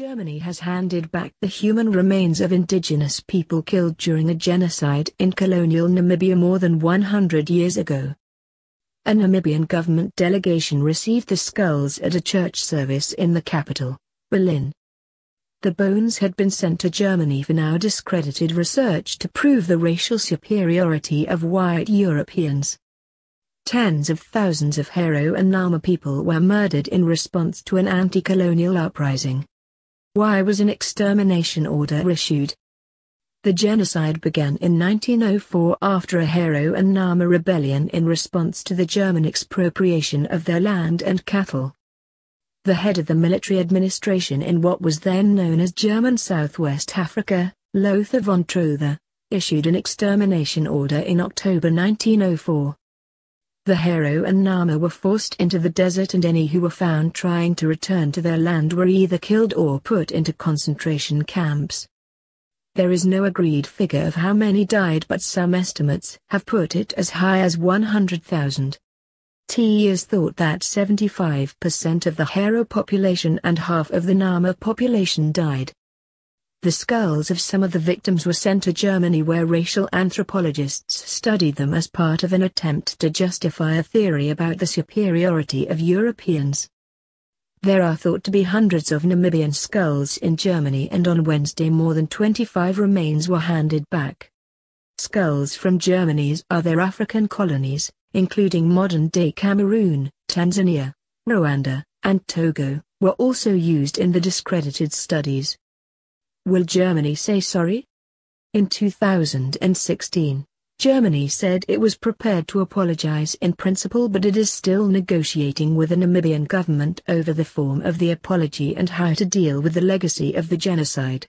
Germany has handed back the human remains of indigenous people killed during a genocide in colonial Namibia more than 100 years ago. A Namibian government delegation received the skulls at a church service in the capital, Berlin. The bones had been sent to Germany for now discredited research to prove the racial superiority of white Europeans. Tens of thousands of Herero and Nama people were murdered in response to an anti-colonial uprising. Why was an extermination order issued? The genocide began in 1904 after a Hero and Nama rebellion in response to the German expropriation of their land and cattle. The head of the military administration in what was then known as German Southwest Africa, Lothar von Trotha, issued an extermination order in October 1904. The Hero and Nama were forced into the desert and any who were found trying to return to their land were either killed or put into concentration camps. There is no agreed figure of how many died but some estimates have put it as high as 100,000. T is thought that 75% of the Hero population and half of the Nama population died. The skulls of some of the victims were sent to Germany where racial anthropologists studied them as part of an attempt to justify a theory about the superiority of Europeans. There are thought to be hundreds of Namibian skulls in Germany and on Wednesday more than 25 remains were handed back. Skulls from Germany's other African colonies, including modern-day Cameroon, Tanzania, Rwanda, and Togo, were also used in the discredited studies. Will Germany say sorry? In 2016, Germany said it was prepared to apologize in principle but it is still negotiating with the Namibian government over the form of the apology and how to deal with the legacy of the genocide.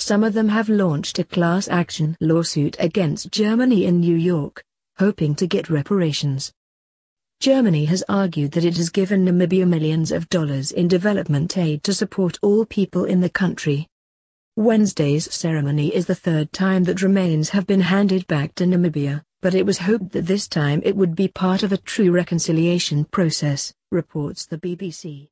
Some of them have launched a class action lawsuit against Germany in New York, hoping to get reparations. Germany has argued that it has given Namibia millions of dollars in development aid to support all people in the country. Wednesday's ceremony is the third time that remains have been handed back to Namibia, but it was hoped that this time it would be part of a true reconciliation process, reports the BBC.